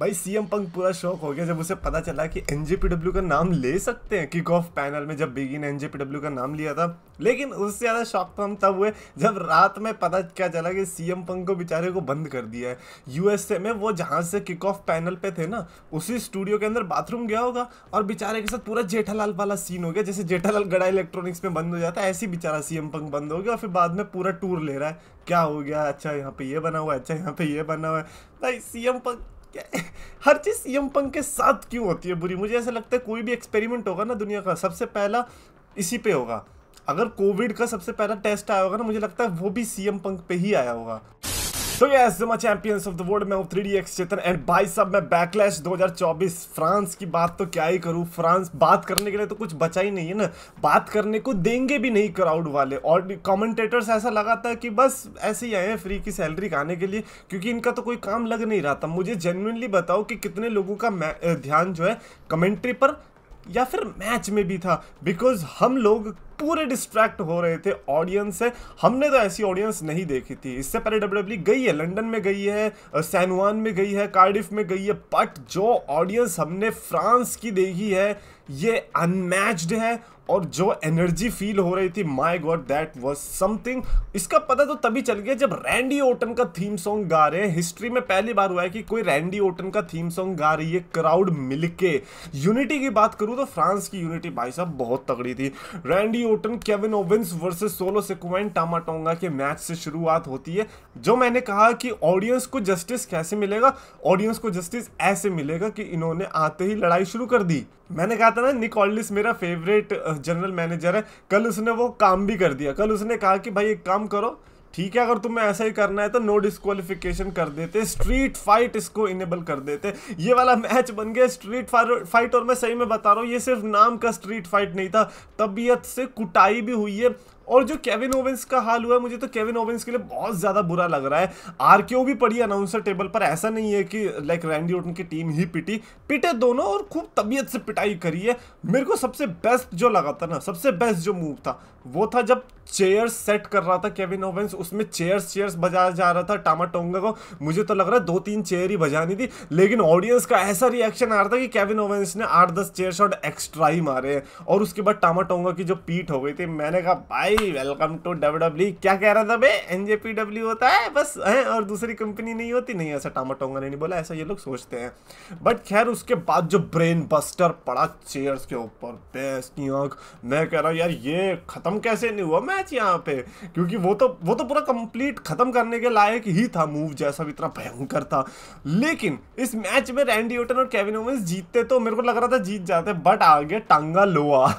भाई CM Punk पूरा शौक हो गया जब उसे पता चला कि एनजेपीडब्ल्यू का नाम ले सकते हैं किक ऑफ पैनल में जब बिगी ने एनजेपीडब्ल्यू का नाम लिया था लेकिन उससे ज़्यादा शौक तो हम तब हुए जब रात में पता क्या चला कि सीएम पंक को बेचारे को बंद कर दिया है यूएसए में वो जहाँ से किक ऑफ पैनल पे थे ना उसी स्टूडियो के अंदर बाथरूम गया होगा और बेचारे के साथ पूरा जेठालाल वाला सीन हो गया जैसे जेठालाल गड़ा इलेक्ट्रॉनिक्स में बंद हो जाता है ऐसे ही बेचारा सीएम पंक बंद हो गया और फिर बाद में पूरा टूर ले रहा है क्या हो गया अच्छा यहाँ पे ये बना हुआ है अच्छा यहाँ पे ये बना हुआ है भाई सीएम पंक हर चीज़ सीएम पंक के साथ क्यों होती है बुरी मुझे ऐसा लगता है कोई भी एक्सपेरिमेंट होगा ना दुनिया का सबसे पहला इसी पे होगा अगर कोविड का सबसे पहला टेस्ट आया होगा ना मुझे लगता है वो भी सीएम पंक पे ही आया होगा तो चैंपियंस ऑफ द वर्ल्ड में three D X Chetan and भाई साहब मैं बैकलैश 2024 फ्रांस की बात तो क्या ही करूं फ्रांस बात करने के लिए तो कुछ बचा ही नहीं है ना बात करने को देंगे भी नहीं क्राउड वाले और कमेंटेटर्स ऐसा लगा था कि बस ऐसे ही आए हैं फ्री की सैलरी खाने के लिए क्योंकि इनका तो कोई काम लग नहीं रहा था मुझे जेनुनली बताओ कि कितने लोगों का ध्यान जो है कमेंट्री पर या फिर मैच में भी था बिकॉज हम लोग पूरे डिस्ट्रैक्ट हो रहे थे ऑडियंस है हमने तो ऐसी ऑडियंस नहीं देखी थी इससे पहले डब्ल्यू e गई है लंदन में गई है सैनवान में गई है कार्डिफ में गई है बट जो ऑडियंस हमने फ्रांस की देखी है ये अनमैच्ड है और जो एनर्जी फील हो रही थी my god that was something इसका पता तो तभी चल गया जब रैंडी ओटन का थीम सॉन्ग गा रहे हैं हिस्ट्री में पहली बार हुआ है कि कोई रैंडी ओटन का थीम सॉन्ग गा रही है क्राउड मिलके यूनिटी की बात करूं तो फ्रांस की यूनिटी भाई साहब बहुत तगड़ी थी Randy Orton Kevin Owens versus Solo Sikoa Tama Tonga के मैच से शुरुआत होती है जो मैंने कहा कि ऑडियंस को जस्टिस कैसे मिलेगा ऑडियंस को जस्टिस ऐसे मिलेगा कि इन्होंने आते ही लड़ाई शुरू कर दी मैंने कहा था ना निकॉलिस मेरा फेवरेट जनरल मैनेजर है कल उसने वो काम भी कर दिया कल उसने कहा कि भाई एक काम करो ठीक है अगर तुम्हें ऐसा ही करना है तो नो डिस्कालिफिकेशन कर देते स्ट्रीट फाइट इसको इनेबल कर देते ये वाला मैच बन गया स्ट्रीट फाइट और मैं सही में बता रहा हूँ ये सिर्फ नाम का स्ट्रीट फाइट नहीं था तबीयत से कुटाई भी हुई है और जो केविन ओवेंस का हाल हुआ है मुझे तो केविन ओवेंस के लिए बहुत ज़्यादा बुरा लग रहा है आर भी पड़ी अनाउंसर टेबल पर ऐसा नहीं है कि लाइक रैंडी ओटन की टीम ही पिटी पिटे दोनों और खूब तबीयत से पिटाई करी है मेरे को सबसे बेस्ट जो लगा था ना सबसे बेस्ट जो मूव था वो था जब चेयर्स सेट कर रहा था केविन ओवेंस उसमें चेयर्स चेयर्स बजाया जा रहा था टामा टोंगा को मुझे तो लग रहा है दो तीन चेयर ही बजानी थी लेकिन ऑडियंस का ऐसा रिएक्शन आ रहा था कि केविन ओवेंस ने आठ दस चेयर शॉट एक्स्ट्रा ही मारे और उसके बाद टामा टोंगा की जो पीठ हो गई थी मैंने कहा भाई भाई वेलकम टू डब्ल्यू डब्ल्यू क्या कह रहा था भाई एनजेपी डब्ल्यू होता है बस है और दूसरी कंपनी नहीं होती नहीं ऐसा टामा टोंगा ने नहीं बोला ऐसा ये लोग सोचते हैं बट खैर उसके बाद जो ब्रेन बस्टर पड़ा चेयर्स के ऊपर बेस की आँख मैं कह रहा हूँ यार ये ख़त्म कैसे नहीं हुआ मैच यहाँ पे क्योंकि वो तो वो तो पूरा कंप्लीट ख़त्म करने के लायक ही था मूव जैसा भी इतना भयंकर था लेकिन इस मैच में रैंडी ओटन और केविन ओवेंस जीतते तो मेरे को लग रहा था जीत जाते बट आगे टांगा लोआ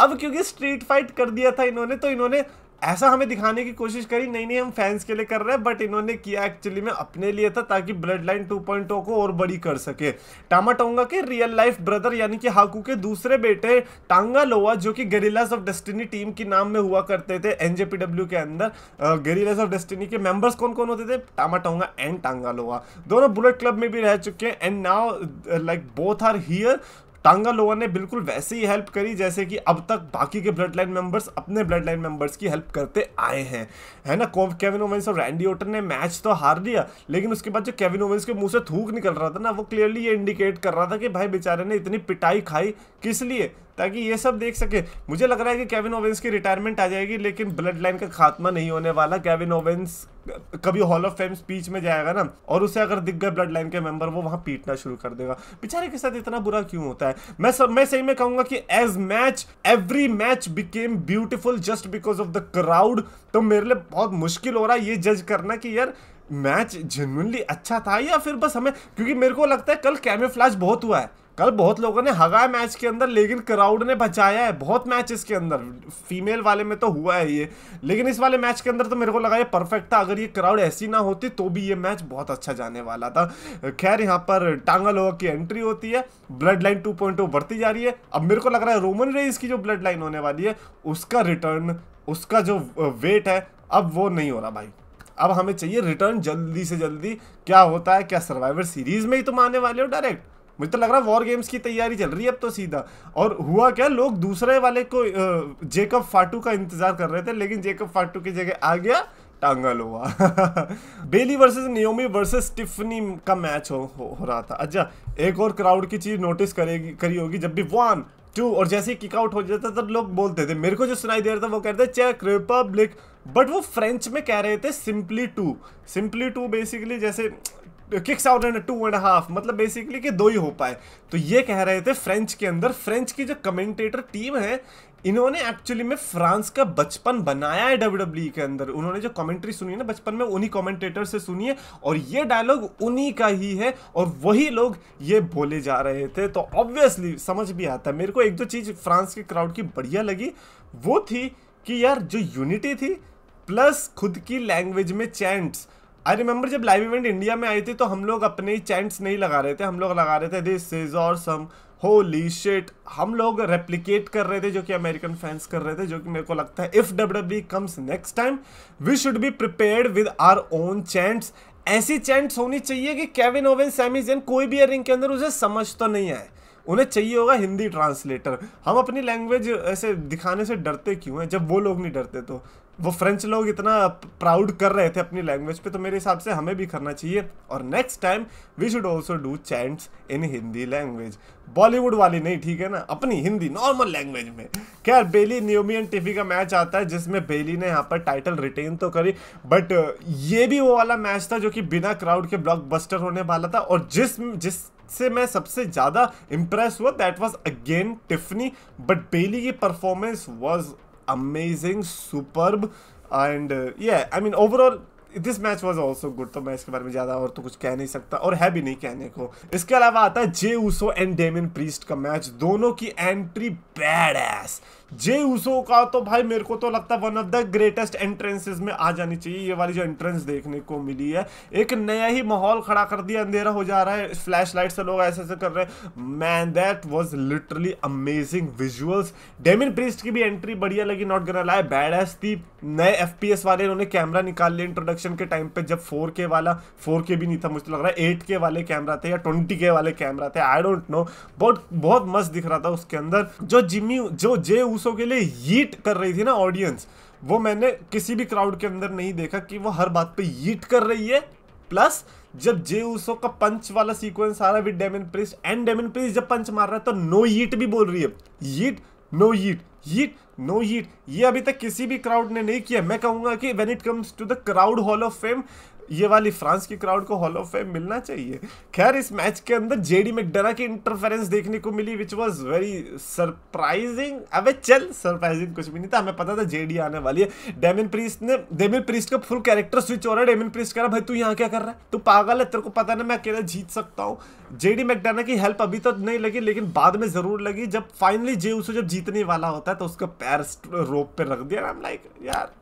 अब क्योंकि स्ट्रीट फाइट कर दिया था इन्होंने तो इन्होंने इन्होंने ऐसा हमें दिखाने की कोशिश करी नहीं नहीं हम फैंस के लिए कर रहे हैं बट इन्होंने किया एक्चुअली में अपने लिए था ताकि ब्लड लाइन टू को और बड़ी कर सके टामा टोंगा के रियल लाइफ ब्रदर यानी कि हाकू के दूसरे बेटे टांगा लोवा जो कि गरीलास ऑफ डेस्टिनी टीम के नाम में हुआ करते थे एनजेपीडब्ल्यू के अंदर गरीलास ऑफ डेस्टिनी के मेंबर्स कौन कौन होते थे टामा टोंगा एंड टांगा लोवा दोनों बुलेट क्लब में भी रह चुके हैं and now like both are here Tonga लोगों ने बिल्कुल वैसे ही हेल्प करी जैसे कि अब तक बाकी के ब्लड लाइन मेंबर्स अपने ब्लड लाइन मेंबर्स की हेल्प करते आए हैं है ना कोव केविन ओवेंस और रैंडी ओटन ने मैच तो हार लिया लेकिन उसके बाद जो केविन ओवेंस के मुंह से थूक निकल रहा था ना वो क्लियरली ये इंडिकेट कर रहा था कि भाई बेचारे ने इतनी पिटाई खाई किस लिए ताकि ये सब देख सके मुझे लग रहा है कि केविन ओवेंस की रिटायरमेंट आ जाएगी लेकिन ब्लड लाइन का खात्मा नहीं होने वाला केविन ओवेंस कभी हॉल ऑफ फेम स्पीच में जाएगा ना और उसे अगर दिख गए ब्लड लाइन के मेंबर वो वहां पीटना शुरू कर देगा बेचारे के साथ इतना बुरा क्यों होता है मैं सब मैं सही में कहूंगा कि each match every match became beautiful just because of the crowd तो मेरे लिए बहुत मुश्किल हो रहा है ये जज करना कि यार मैच जेनुअनली अच्छा था या फिर बस हमें क्योंकि मेरे को लगता है कल फ्लैश बहुत हुआ है कल बहुत लोगों ने हगा मैच के अंदर लेकिन क्राउड ने बचाया है बहुत मैच इसके अंदर फीमेल वाले में तो हुआ है ये लेकिन इस वाले मैच के अंदर तो मेरे को लगा ये परफेक्ट था अगर ये क्राउड ऐसी ना होती तो भी ये मैच बहुत अच्छा जाने वाला था खैर यहाँ पर टांगा लोहा की एंट्री होती है ब्लड लाइन टू बढ़ती जा रही है अब मेरे को लग रहा है रोमन रेस की जो ब्लड लाइन होने वाली है उसका रिटर्न उसका जो वेट है अब वो नहीं हो रहा भाई अब हमें चाहिए रिटर्न जल्दी से जल्दी क्या होता है क्या सर्वाइवर सीरीज में ही तुम आने वाले हो डायरेक्ट मुझे तो लग रहा है वॉर गेम्स की तैयारी चल रही है अब तो सीधा और हुआ क्या लोग दूसरे वाले को जेकब फाटू का इंतजार कर रहे थे लेकिन जेकब फाटू की जगह आ गया टांगल हुआ Bayley versus Naomi versus Tiffany का मैच हो, हो, हो रहा था अच्छा एक और क्राउड की चीज नोटिस करेगी करी होगी जब भी वन टू और जैसे ही किकआउट हो जाता तब लोग बोलते थे मेरे को जो सुनाई दे रहा था वो कहते चेक रिपब्लिक बट वो फ्रेंच में कह रहे थे simply to simply to basically जैसे kicks out and two and half मतलब बेसिकली कि दो ही हो पाए तो ये कह रहे थे फ्रेंच के अंदर फ्रेंच की जो कमेंटेटर टीम है इन्होंने एक्चुअली में फ्रांस का बचपन बनाया है डब्ल्यू e के अंदर उन्होंने जो कमेंट्री सुनी है ना बचपन में उन्हीं कमेंटेटर से सुनी है और ये डायलॉग उन्हीं का ही है और वही लोग ये बोले जा रहे थे तो ऑब्वियसली समझ भी आता है मेरे को एक दो चीज़ फ्रांस के क्राउड की बढ़िया लगी वो थी कि यार जो यूनिटी थी प्लस खुद की लैंग्वेज में चैंट्स आई रिमेम्बर जब लाइव इवेंट इंडिया में आई थी तो हम लोग अपने चैंट्स नहीं लगा रहे थे हम लोग लगा रहे थे दिस इज और सम होली शिट हम लोग रेप्लीकेट कर रहे थे जो कि अमेरिकन फैंस कर रहे थे जो कि मेरे को लगता है if W W comes next time we should be prepare with our own chants ऐसी चैंट्स होनी चाहिए कि केविन ओवेन सैमी जेन कोई भी रिंग के अंदर उसे समझ तो नहीं आए उन्हें चाहिए होगा हिंदी ट्रांसलेटर हम अपनी लैंग्वेज ऐसे दिखाने से डरते क्यों हैं जब वो लोग नहीं डरते तो वो फ्रेंच लोग इतना प्राउड कर रहे थे अपनी लैंग्वेज पे तो मेरे हिसाब से हमें भी करना चाहिए और next time we should also do chants in Hindi language Bollywood वाली नहीं ठीक है ना अपनी हिंदी नॉर्मल लैंग्वेज में खैर बेली न्यूमियन टिफी का मैच आता है जिसमें बेली ने यहाँ पर टाइटल रिटेन तो करी बट ये भी वो वाला मैच था जो कि बिना क्राउड के ब्लॉकबस्टर होने वाला था और जिस जिस से मैं सबसे ज़्यादा इम्प्रेस हुआ that was again Tiffany but Bayley की performance was amazing superb and ये I mean overall this match was also good तो मैं इसके बारे में ज़्यादा और तो कुछ कह नहीं सकता और है भी नहीं कहने को इसके अलावा आता है Jey Uso and Damian Priest का मैच दोनों की entry badass Jey Uso का तो भाई मेरे को तो लगता है one of the greatest entrances में आ जानी चाहिए ये वाली जो एंट्रेंस देखने को मिली है एक नया ही माहौल खड़ा कर दिया अंधेरा हो जा रहा है फ्लैश लाइट से लोग ऐसे ऐसे कर रहे हैं man that was literally amazing visuals Damian Priest की भी एंट्री बढ़िया लगी नॉट गना लाए बैड एस थी नए एफ वाले इन्होंने कैमरा निकाल लिया इंट्रोडक्शन के टाइम पर जब फोर वाला फोर भी नहीं था मुझे तो लग रहा है एट वाले कैमरा थे या ट्वेंटी वाले कैमरा थे आई डोंट नो बहुत बहुत मस्त दिख रहा था उसके अंदर जो जिमी जो जे उस दूसरों के लिए यीट कर रही थी ना ऑडियंस वो मैंने किसी भी क्राउड के अंदर नहीं देखा कि वो हर बात पे यीट कर रही है प्लस जब जे उसो का पंच वाला सीक्वेंस आ रहा है with Damian Priest and Damian Priest जब पंच मार रहा है तो नो यीट भी बोल रही है yeet no yeet yeet no yeet ये अभी तक किसी भी क्राउड ने नहीं किया मैं कहूंगा कि when it comes to the crowd hall of fame ये वाली फ्रांस की क्राउड को हॉल ऑफ फेम मिलना चाहिए खैर इस मैच के अंदर जेडी मैकडना की इंटरफेरेंस देखने को मिली विच वॉज वेरी सरप्राइजिंग अब चल सरप्राइजिंग कुछ भी नहीं था हमें पता था जेडी आने वाली है डेमिन प्रीस्ट ने डेमिन प्रीस्ट का फुल कैरेक्टर स्विच हो रहा है डेमिन प्रीस्ट कह रहा भाई तू यहाँ क्या कर रहा है तू पागल है तेरे को पता नहीं मैं अकेला जीत सकता हूँ जेडी मैकडाना की हेल्प अभी तो नहीं लगी लेकिन बाद में जरूर लगी जब फाइनली जे उसे जब जीतने वाला होता है तो उसका पैर रोप पे रख दिया आई एम लाइक यार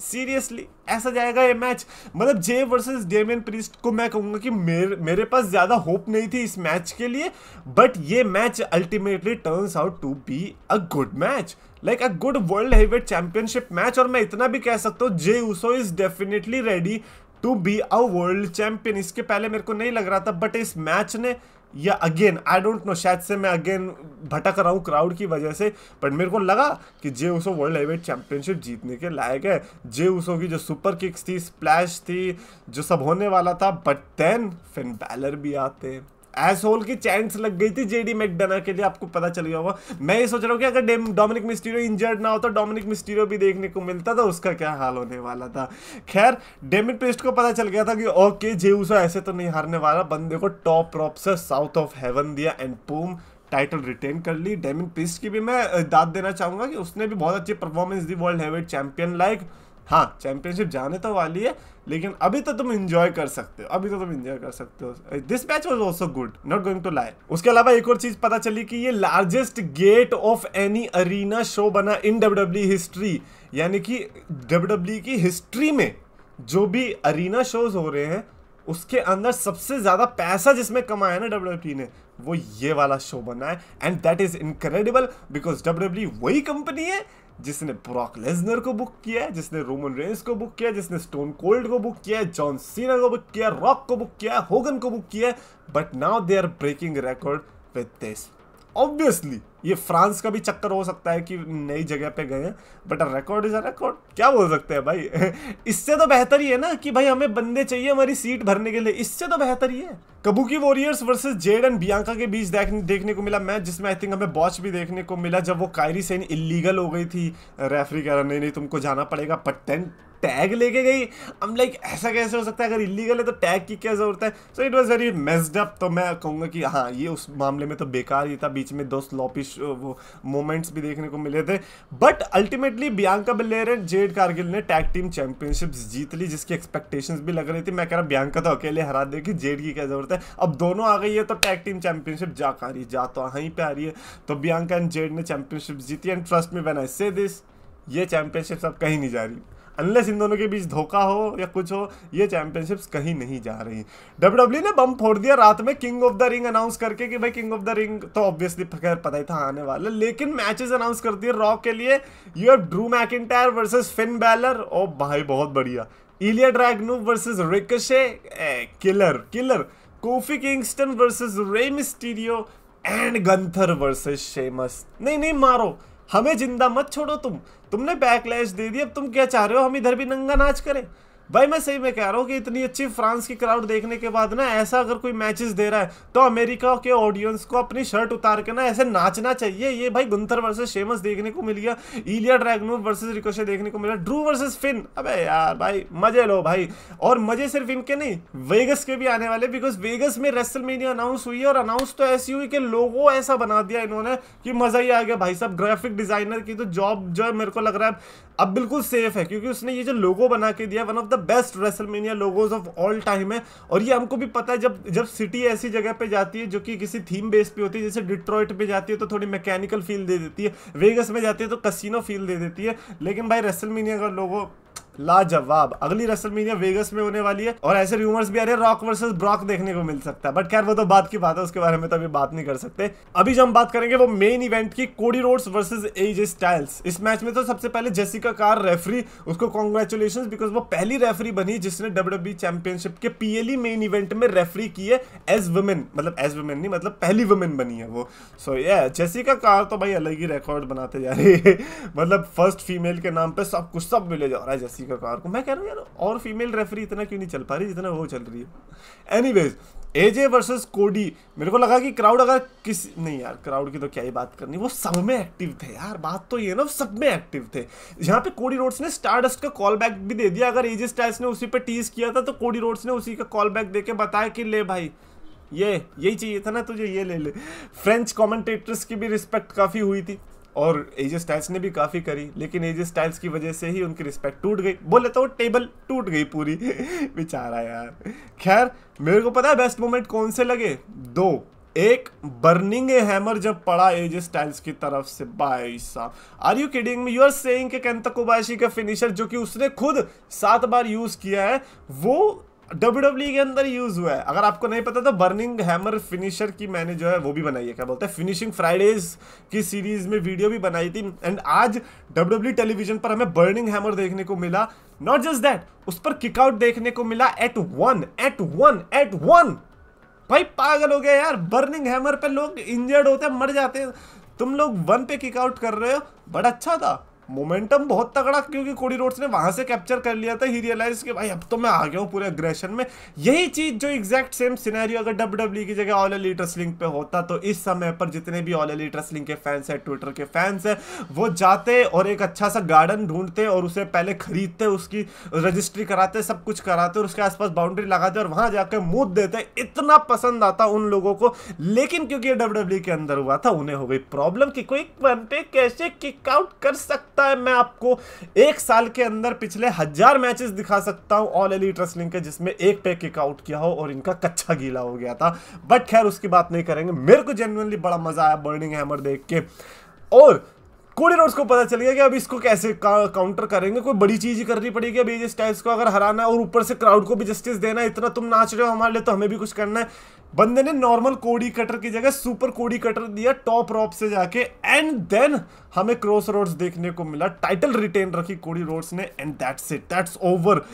सीरियसली ऐसा जाएगा ये मैच मतलब जे वर्सेस डेमियन प्रिस्ट को मैं कहूँगा कि मेरे मेरे पास ज़्यादा होप नहीं थी इस मैच के लिए बट ये match ultimately turns out to be a good match like a good world heavyweight championship match और मैं इतना भी कह सकता हूँ Jey Uso is definitely ready to be a world champion इसके पहले मेरे को नहीं लग रहा था बट इस मैच ने या अगेन आई डोंट नो शायद से मैं अगेन भटक रहा हूँ क्राउड की वजह से बट मेरे को लगा कि Jey Uso world heavyweight championship जीतने के लायक है जे उसो की जो सुपर किक्स थी स्प्लैश थी जो सब होने वाला था बट देन फिन बैलर भी आते हैं एसहोल की चैंस लग गई थी जेडी मैकडना के लिए आपको पता चल गया होगा मैं ये सोच रहा हूँ कि अगर डोमिनिक मिस्टीरियो इंजर्ड ना होता तो डोमिनिक मिस्टीरियो भी देखने को मिलता था उसका क्या हाल होने वाला था खैर डेमिट पेस्ट को पता चल गया था कि ओके जेऊसा ऐसे तो नहीं हारने वाला बंदे को टॉप रॉप से साउथ ऑफ हेवन दिया एंड पूम टाइटल रिटेन कर ली डेमिन पिस्ट की भी मैं दाद देना चाहूंगा कि उसने भी बहुत अच्छी परफॉर्मेंस दी वर्ल्ड हैवेट चैंपियन लाइक हाँ चैंपियनशिप जाने तो वाली है लेकिन अभी तो तुम इंजॉय कर सकते हो अभी तो तुम इंजॉय कर सकते हो this match was also good not going to like उसके अलावा एक और चीज पता चली कि ये largest gate of any arena show बना इन डब्ल्यू हिस्ट्री यानी कि डब्ल्यू e की हिस्ट्री में जो भी अरीना शोज हो रहे हैं उसके अंदर सबसे ज़्यादा पैसा जिसमें कमाया ना डब्ल्यू e ने वो ये वाला शो बना है and that is incredible because W वही कंपनी है जिसने ब्रॉक लेजनर को बुक किया है जिसने रोमन रेंस को बुक किया जिसने स्टोन कोल्ड को बुक किया जॉन सीना को बुक किया रॉक को बुक किया होगन को बुक किया but now they are breaking record with this obviously ये फ्रांस का भी चक्कर हो सकता है कि नई जगह पे गए हैं but a record is a record क्या बोल सकते हैं भाई इससे तो बेहतर ही है ना कि भाई हमें बंदे चाहिए हमारी सीट भरने के लिए इससे तो बेहतर ही है Kabuki Warriors versus Jade and Bianca के बीच देख, देखने को मिला मैच जिसमें आई थिंक हमें बॉच भी देखने को मिला जब वो कायरी सेन इलीगल हो गई थी रेफरी कह रहा नहीं नहीं तुमको जाना पड़ेगा बट देन टैग लेके गई हम लाइक ऐसा कैसे हो सकता है अगर इलीगल है तो टैग की क्या ज़रूरत है so it was very messed up तो मैं कहूँगा कि हाँ ये उस मामले में तो बेकार ही था बीच में दो स्लॉपिश वो मोमेंट्स भी देखने को मिले थे but ultimately Bianca Belair and Jade Cargill ने टैग टीम चैंपियनशिप जीत ली जिसकी एक्सपेक्टेशंस भी लग रही थी मैं कह रहा बियांका तो अकेले हरा दे कि जेड की क्या ज़रूरत है अब दोनों आ गई है तो टैग टीम चैंपियनशिप जा कर रही है जा तो वहीं पर आ रही है तो बियांका एंड जेड ने चैंपियनशिप जीती एंड ट्रस्ट में वैन से दिस ये चैंपियनशिप अब कहीं नहीं जा रही अनलेस इन दोनों के बीच धोखा हो या कुछ हो ये चैंपियनशिप्स कहीं नहीं जा रही डब्ल्यू e ने बम फोड़ दिया रात में King of the Ring announce करके कि भाई किंग ऑफ द रिंग तो ऑब्वियसली खैर पता ही था आने वाले लेकिन मैचेस अनाउंस कर दिए रॉक के लिए you have Drew McIntyre versus Finn Balor ओ भाई बहुत बढ़िया Ilja Dragunov versus Ricochet killer killer Kofi Kingston versus Rey Mysterio and Gunther versus Sheamus नहीं नहीं मारो हमें जिंदा मत छोड़ो तुम तुमने बैकलैश दे दी अब तुम क्या चाह रहे हो हम इधर भी नंगा नाच करें भाई मैं सही में कह रहा हूँ कि इतनी अच्छी फ्रांस की क्राउड देखने के बाद ना ऐसा अगर कोई मैचेस दे रहा है तो अमेरिका के ऑडियंस को अपनी शर्ट उतार के ना ऐसे नाचना चाहिए ये भाई गुंथर वर्सेस शेमस देखने को मिल गया इलिया ड्रैगनो वर्सेस रिकोशे देखने को मिला ड्रू वर्सेस फिन अबे यार भाई मजे लो भाई और मजे सिर्फ इनके नहीं वेगस के भी आने वाले बिकॉज वेगस में रेस्टल अनाउंस हुई और अनाउंस तो ऐसी हुई कि लोगों ऐसा बना दिया इन्होंने कि मजा ही आ गया भाई साहब ग्राफिक डिजाइनर की तो जॉब जो है मेरे को लग रहा है अब बिल्कुल सेफ है क्योंकि उसने ये जो लोगो बना के दिया one of the best WrestleMania logos of all time है और ये हमको भी पता है जब जब सिटी ऐसी जगह पे जाती है जो कि किसी थीम बेस पे होती है जैसे डिट्रॉइट पे जाती है तो थोड़ी मैकेनिकल फील दे देती है वेगस में जाती है तो कसिनो फील दे देती है लेकिन भाई रेसलमेनिया का लोगो लाजवाब अगली रसलमीनिया वेगस में होने वाली है और ऐसे रूमर्स भी आ रहे हैं रॉक वर्सेस ब्रॉक देखने को मिल सकता है बट खैर वो तो बात की बात है उसके बारे में तो अभी बात नहीं कर सकते अभी जो हम बात करेंगे वो मेन इवेंट की Cody Rhodes versus AJ Styles इस मैच में तो सबसे पहले जेसिका कार रेफरी उसको कॉन्ग्रेचुलेशन बिकॉज वो पहली रेफरी बनी जिसने डब्ल्यू चैंपियनशिप e के पीएलई मेन इवेंट में रेफरी की है एज वुमेन मतलब एज वुमेन नहीं मतलब पहली वुमेन बनी है वो सो ये जेसिका कार तो भाई अलग ही रिकॉर्ड बनाते जा रही है मतलब फर्स्ट फीमेल के नाम पर सब कुछ सब मिले जा रहा है का कार को मैं कह रहा हूँ यार और फीमेल रेफरी इतना क्यों नहीं चल पा रही जितना वो चल रही है anyways A J versus Cody मेरे को लगा कि क्राउड अगर किस नहीं यार क्राउड की तो क्या ही बात करनी वो सब में एक्टिव थे यार बात तो ये ना सब में एक्टिव थे यहाँ पे कोडी रोड्स ने स्टारडस्ट का कॉल बैक भी दे दिया अगर एजे स्टाइल्स ने उसी पर टीज किया था तो कोडी रोड्स ने उसी का कॉल बैक दे के बताया कि ले भाई ये यही चाहिए था ना तुझे ये ले ले फ्रेंच कमेंटेटर्स की भी रिस्पेक्ट काफ़ी हुई थी और एजे स्टाइल्स ने भी काफ़ी करी लेकिन एजे स्टाइल्स की वजह से ही उनकी रिस्पेक्ट टूट गई बोले तो टेबल टूट गई पूरी बेचारा यार खैर मेरे को पता है बेस्ट मोमेंट कौन से लगे दो एक बर्निंग ए हैमर जब पड़ा एजे स्टाइल्स की तरफ से भाई साहब are you kidding me you are saying के कैंतकोबाशी का फिनिशर जो कि उसने खुद सात बार यूज़ किया है वो डब्ल्यू e के अंदर यूज हुआ है अगर आपको नहीं पता तो बर्निंग हैमर फिनिशर की मैंने जो है वो भी बनाई है क्या बोलते हैं फिनिशिंग फ्राइडेज की सीरीज में वीडियो भी बनाई थी एंड आज डब्ल्यू टेलीविजन e पर हमें बर्निंग हैमर देखने को मिला नॉट जस्ट दैट उस पर किकआउट देखने को मिला eight one eight one eight one भाई पागल हो गया यार बर्निंग हैमर पर लोग इंजर्ड होते हैं मर जाते हैं तुम लोग वन पे किकआउट कर रहे हो बड़ा अच्छा था मोमेंटम बहुत तगड़ा क्योंकि कोडी रोड्स ने वहां से कैप्चर कर लिया था ही रियलाइज कि भाई अब तो मैं आ गया हूँ पूरे अग्रेशन में यही चीज जो एग्जैक्ट सेम सिनेरियो अगर डब्ल्यू e की जगह ऑल एलीट रेसलिंग पे होता तो इस समय पर जितने भी ऑल एलीट रेसलिंग के फैंस हैं ट्विटर के फैंस हैं वो जाते और एक अच्छा सा गार्डन ढूंढते और उसे पहले खरीदते उसकी रजिस्ट्री कराते सब कुछ कराते और उसके आसपास बाउंड्री लगाते और वहां जाकर मूद देते इतना पसंद आता उन लोगों को लेकिन क्योंकि डब्ल्यू e के अंदर हुआ था उन्हें हो गई प्रॉब्लम कि कोई वन पे कैसे किकआउट कर सकते सकता है मैं आपको एक साल के अंदर पिछले हजार मैचेस दिखा सकता हूं ऑल एलिट रेसलिंग के जिसमें एक पे किक आउट किया हो और इनका कच्चा गीला हो गया था बट खैर उसकी बात नहीं करेंगे मेरे को जेनुअनली बड़ा मजा आया बर्निंग हैमर देख के और कोडी रोड्स को पता चल गया कि अब इसको कैसे का, काउंटर करेंगे कोई बड़ी चीज ही करनी पड़ेगी अब एजे स्टाइल्स को अगर हराना है और ऊपर से क्राउड को भी जस्टिस देना है इतना तुम नाच रहे हो हमारे लिए तो हमें भी कुछ करना है बंदे ने नॉर्मल कोडी कटर की जगह सुपर कोडी कटर दिया टॉप रॉप से जाके एंड देन हमें क्रॉस रोड्स देखने को मिला टाइटल रिटेन रखी कोडी रोड्स ने and that's it that's over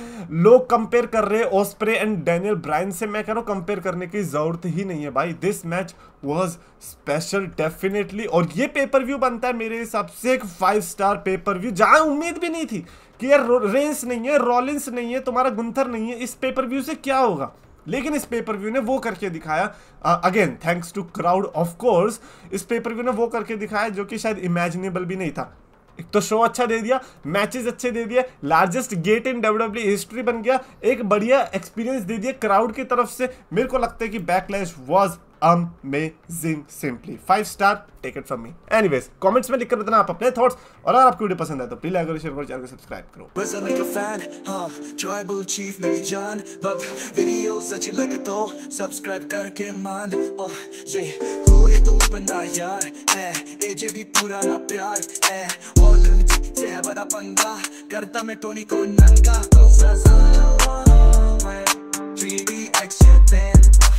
लोग कंपेयर कर रहे हैं ओस्प्रे एंड डैनियल ब्राइन से मैं कह रहा हूँ कंपेयर करने की जरूरत ही नहीं है भाई this match was special definitely और ये पेपर व्यू बनता है मेरे हिसाब से एक फाइव स्टार पेपर व्यू जहाँ उम्मीद भी नहीं थी कि यार रेंस नहीं है रॉलिंस नहीं है तुम्हारा गुंथर नहीं है इस पेपर व्यू से क्या होगा लेकिन इस पेपर व्यू ने वो करके दिखाया again thanks to crowd of course इस पेपर व्यू ने वो करके दिखाया जो कि शायद इमेजिनेबल भी नहीं था एक तो शो अच्छा दे दिया मैचेस अच्छे दे दिए largest gate in W history बन गया एक बढ़िया एक्सपीरियंस दे दिया क्राउड की तरफ से मेरे को लगता है कि Backlash was amazing simply five star take it from me anyways comments में लिखकर बताना आप अपने थॉट्स और अगर आपको वीडियो पसंद है तो प्लीज लाइक और शेयर करो चैनल को सब्सक्राइब करो बस लाइक अ फैन हां ट्राइबल चीफ मेरी जान बब वीडियो सच लगे तो सब्सक्राइब करके मान ओ जे हो ये तो बंदा यार है एजे भी पुराना प्यार है और से बड़ा पंगा करता मैं टोनी को नंगा तो सजा मैं 3D action then